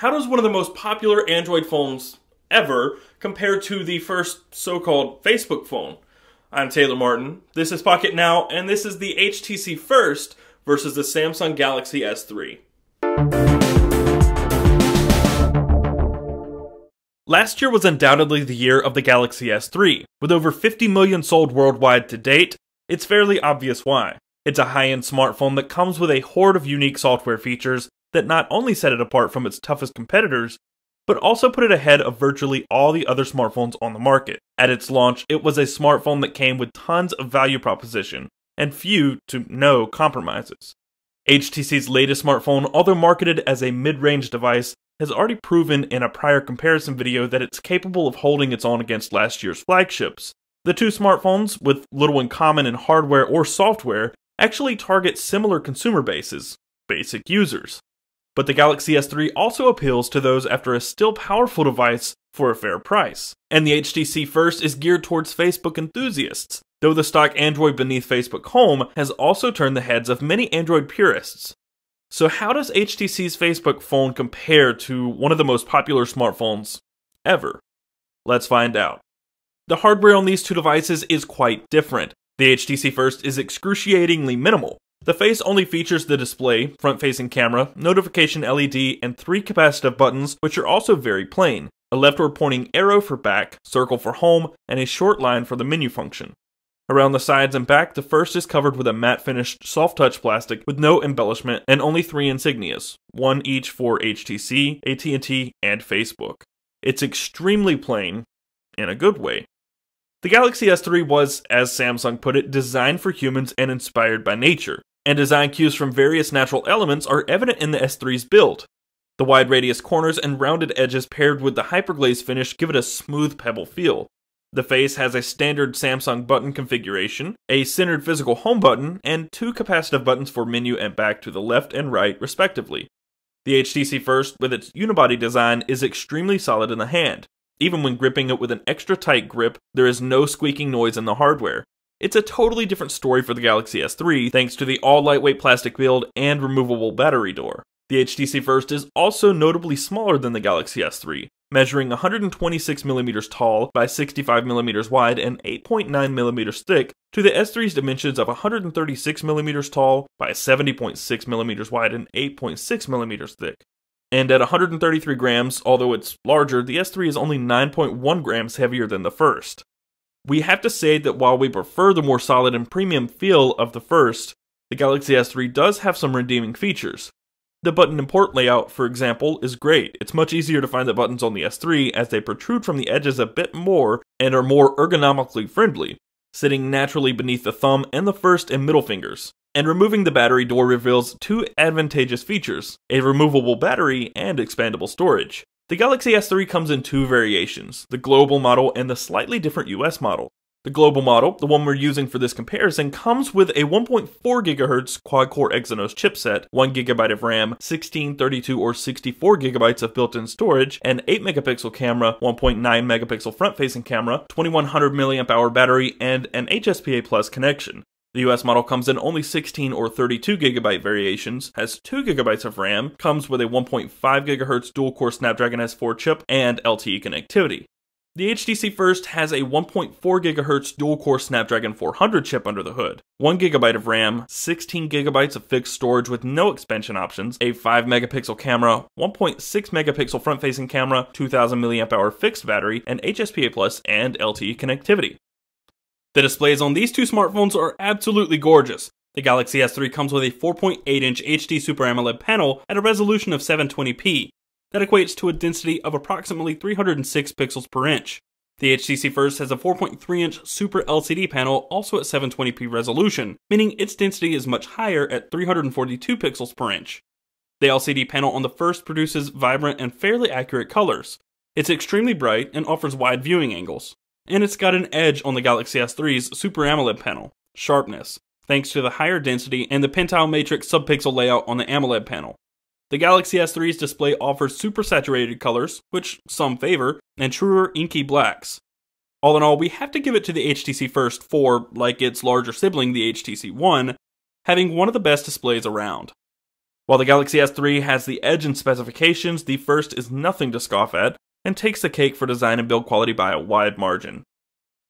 How does one of the most popular Android phones ever compare to the first so called Facebook phone? I'm Taylor Martin. This is Pocket Now, and this is the HTC First versus the Samsung Galaxy S3. Last year was undoubtedly the year of the Galaxy S3. With over 50 million sold worldwide to date, it's fairly obvious why. It's a high end smartphone that comes with a horde of unique software features that not only set it apart from its toughest competitors, but also put it ahead of virtually all the other smartphones on the market. At its launch, it was a smartphone that came with tons of value proposition and few to no compromises. HTC's latest smartphone, although marketed as a mid-range device, has already proven in a prior comparison video that it's capable of holding its own against last year's flagships. The two smartphones, with little in common in hardware or software, actually target similar consumer bases, basic users. But the Galaxy S3 also appeals to those after a still powerful device for a fair price. And the HTC First is geared towards Facebook enthusiasts, though the stock Android beneath Facebook Home has also turned the heads of many Android purists. So, how does HTC's Facebook phone compare to one of the most popular smartphones ever? Let's find out. The hardware on these two devices is quite different. The HTC First is excruciatingly minimal, the face only features the display, front-facing camera, notification LED, and three capacitive buttons, which are also very plain, a leftward pointing arrow for back, circle for home, and a short line for the menu function. Around the sides and back, the first is covered with a matte finished soft touch plastic with no embellishment and only three insignias, one each for HTC, AT&T, and Facebook. It's extremely plain, in a good way. The Galaxy S3 was, as Samsung put it, designed for humans and inspired by nature and design cues from various natural elements are evident in the S3's build. The wide radius corners and rounded edges paired with the hyperglaze finish give it a smooth pebble feel. The face has a standard Samsung button configuration, a centered physical home button, and two capacitive buttons for menu and back to the left and right, respectively. The HTC First, with its unibody design, is extremely solid in the hand. Even when gripping it with an extra tight grip, there is no squeaking noise in the hardware. It's a totally different story for the Galaxy S3 thanks to the all lightweight plastic build and removable battery door. The HTC First is also notably smaller than the Galaxy S3, measuring 126mm tall by 65mm wide and 8.9mm thick to the S3's dimensions of 136mm tall by 70.6mm wide and 8.6mm thick. And at 133 grams, although it's larger, the S3 is only 9.1 grams heavier than the first. We have to say that while we prefer the more solid and premium feel of the first, the Galaxy S3 does have some redeeming features. The button import layout, for example, is great. It's much easier to find the buttons on the S3 as they protrude from the edges a bit more and are more ergonomically friendly, sitting naturally beneath the thumb and the first and middle fingers. And removing the battery door reveals two advantageous features a removable battery and expandable storage. The Galaxy S3 comes in two variations, the global model and the slightly different US model. The global model, the one we're using for this comparison, comes with a 1.4 GHz quad-core Exynos chipset, 1GB of RAM, 16, 32, or 64GB of built-in storage, an 8 megapixel camera, one9 megapixel front-facing camera, 2100mAh battery, and an HSPA Plus connection. The US model comes in only 16 or 32 gigabyte variations, has 2 gigabytes of RAM, comes with a 1.5 gigahertz dual-core Snapdragon S4 chip, and LTE connectivity. The HTC First has a 1.4 GHz dual-core Snapdragon 400 chip under the hood, 1 GB of RAM, 16 GB of fixed storage with no expansion options, a 5 megapixel camera, 1.6 megapixel front-facing camera, 2000 mAh fixed battery, and HSPA+ and LTE connectivity. The displays on these two smartphones are absolutely gorgeous. The Galaxy S3 comes with a 4.8-inch HD Super AMOLED panel at a resolution of 720p. That equates to a density of approximately 306 pixels per inch. The HTC First has a 4.3-inch Super LCD panel also at 720p resolution, meaning its density is much higher at 342 pixels per inch. The LCD panel on the First produces vibrant and fairly accurate colors. It's extremely bright and offers wide viewing angles and it's got an edge on the Galaxy S3's Super AMOLED panel, sharpness, thanks to the higher density and the pentile matrix subpixel layout on the AMOLED panel. The Galaxy S3's display offers super saturated colors, which some favor, and truer inky blacks. All in all, we have to give it to the HTC First for, like its larger sibling, the HTC One, having one of the best displays around. While the Galaxy S3 has the edge in specifications, the First is nothing to scoff at, and takes the cake for design and build quality by a wide margin.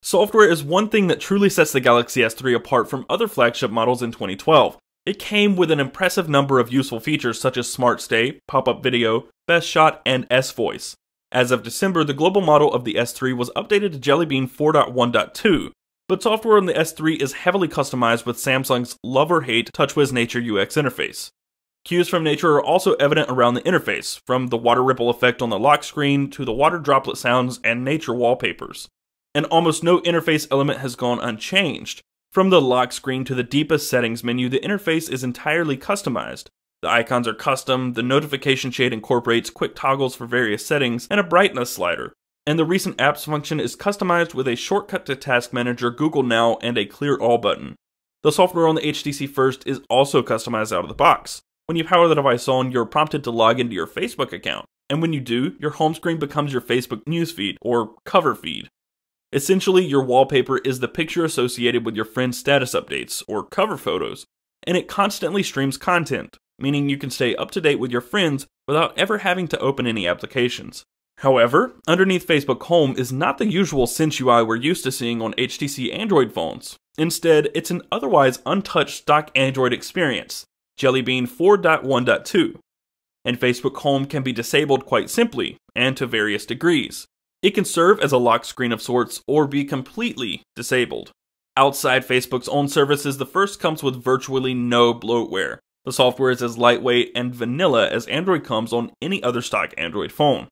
Software is one thing that truly sets the Galaxy S3 apart from other flagship models in 2012. It came with an impressive number of useful features such as Smart Stay, pop-up video, Best Shot, and S-Voice. As of December, the global model of the S3 was updated to Jelly Bean 4.1.2, but software on the S3 is heavily customized with Samsung's love or hate TouchWiz Nature UX interface. Cues from nature are also evident around the interface, from the water ripple effect on the lock screen to the water droplet sounds and nature wallpapers. And almost no interface element has gone unchanged. From the lock screen to the deepest settings menu, the interface is entirely customized. The icons are custom, the notification shade incorporates quick toggles for various settings, and a brightness slider. And the recent apps function is customized with a shortcut to Task Manager, Google Now, and a Clear All button. The software on the HTC First is also customized out of the box. When you power the device on, you're prompted to log into your Facebook account, and when you do, your home screen becomes your Facebook newsfeed, or cover feed. Essentially, your wallpaper is the picture associated with your friend's status updates, or cover photos, and it constantly streams content, meaning you can stay up to date with your friends without ever having to open any applications. However, underneath Facebook Home is not the usual Sense UI we're used to seeing on HTC Android phones. Instead, it's an otherwise untouched stock Android experience, Jellybean 4.1.2, and Facebook Home can be disabled quite simply, and to various degrees. It can serve as a lock screen of sorts or be completely disabled. Outside Facebook's own services, the first comes with virtually no bloatware. The software is as lightweight and vanilla as Android comes on any other stock Android phone.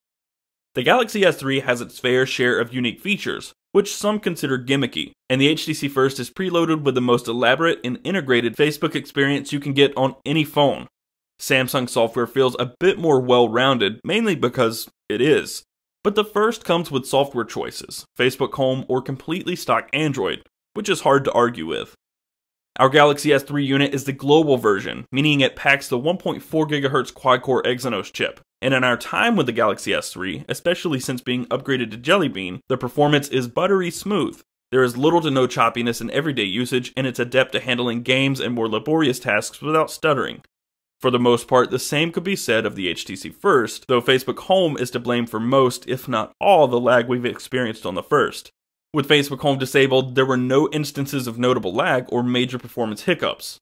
The Galaxy S3 has its fair share of unique features, which some consider gimmicky. And the HTC First is preloaded with the most elaborate and integrated Facebook experience you can get on any phone. Samsung software feels a bit more well rounded, mainly because it is. But the First comes with software choices Facebook Home or completely stock Android, which is hard to argue with. Our Galaxy S3 unit is the global version, meaning it packs the 1.4 GHz quad-core Exynos chip. And in our time with the Galaxy S3, especially since being upgraded to Jelly Bean, the performance is buttery smooth. There is little to no choppiness in everyday usage, and it's adept at handling games and more laborious tasks without stuttering. For the most part, the same could be said of the HTC First, though Facebook Home is to blame for most, if not all, the lag we've experienced on the First. With Facebook Home disabled, there were no instances of notable lag or major performance hiccups.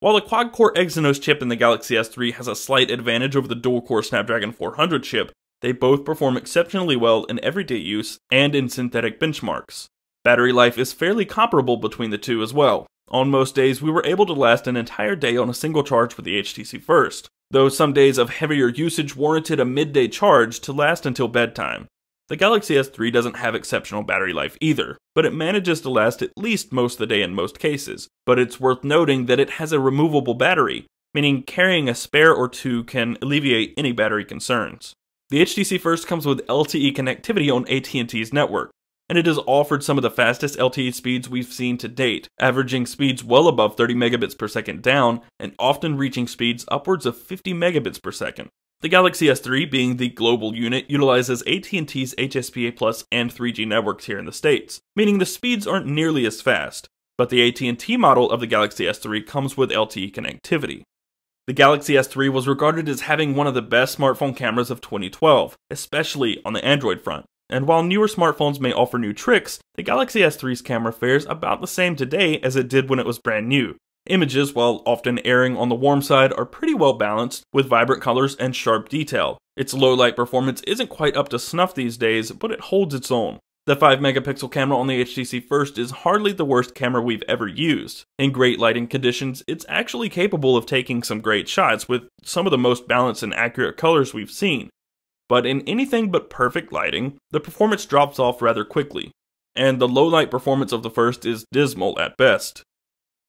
While the quad-core Exynos chip in the Galaxy S3 has a slight advantage over the dual-core Snapdragon 400 chip, they both perform exceptionally well in everyday use and in synthetic benchmarks. Battery life is fairly comparable between the two as well. On most days, we were able to last an entire day on a single charge with the HTC First, though some days of heavier usage warranted a midday charge to last until bedtime. The Galaxy S3 doesn't have exceptional battery life either, but it manages to last at least most of the day in most cases. But it's worth noting that it has a removable battery, meaning carrying a spare or two can alleviate any battery concerns. The HTC First comes with LTE connectivity on AT&T's network, and it has offered some of the fastest LTE speeds we've seen to date, averaging speeds well above 30 megabits per second down and often reaching speeds upwards of 50 megabits per second. The Galaxy S3, being the global unit, utilizes AT&T's HSPA Plus and 3G networks here in the States, meaning the speeds aren't nearly as fast, but the AT&T model of the Galaxy S3 comes with LTE connectivity. The Galaxy S3 was regarded as having one of the best smartphone cameras of 2012, especially on the Android front. And while newer smartphones may offer new tricks, the Galaxy S3's camera fares about the same today as it did when it was brand new, Images, while often airing on the warm side, are pretty well balanced, with vibrant colors and sharp detail. Its low light performance isn't quite up to snuff these days, but it holds its own. The 5 megapixel camera on the HTC First is hardly the worst camera we've ever used. In great lighting conditions, it's actually capable of taking some great shots with some of the most balanced and accurate colors we've seen. But in anything but perfect lighting, the performance drops off rather quickly, and the low light performance of the First is dismal at best.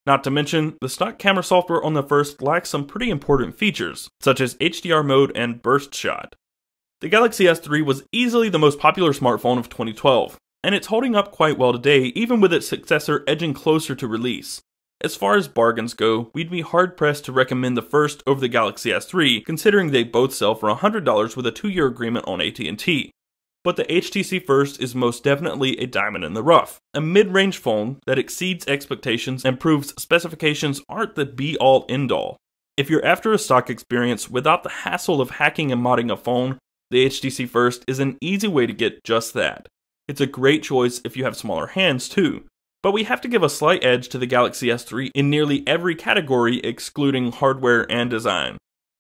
Not to mention, the stock camera software on the first lacks some pretty important features, such as HDR mode and burst shot. The Galaxy S3 was easily the most popular smartphone of 2012, and it's holding up quite well today even with its successor edging closer to release. As far as bargains go, we'd be hard pressed to recommend the first over the Galaxy S3, considering they both sell for $100 with a 2-year agreement on AT&T but the HTC First is most definitely a diamond in the rough. A mid-range phone that exceeds expectations and proves specifications aren't the be-all end-all. If you're after a stock experience without the hassle of hacking and modding a phone, the HTC First is an easy way to get just that. It's a great choice if you have smaller hands too, but we have to give a slight edge to the Galaxy S3 in nearly every category excluding hardware and design.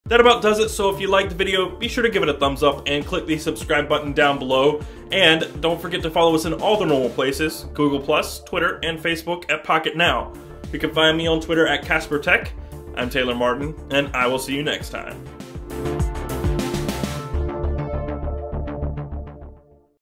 That about does it, so if you liked the video, be sure to give it a thumbs up and click the subscribe button down below. And don't forget to follow us in all the normal places, Google+, Twitter, and Facebook at Pocket Now. You can find me on Twitter at Casper Tech. I'm Taylor Martin, and I will see you next time.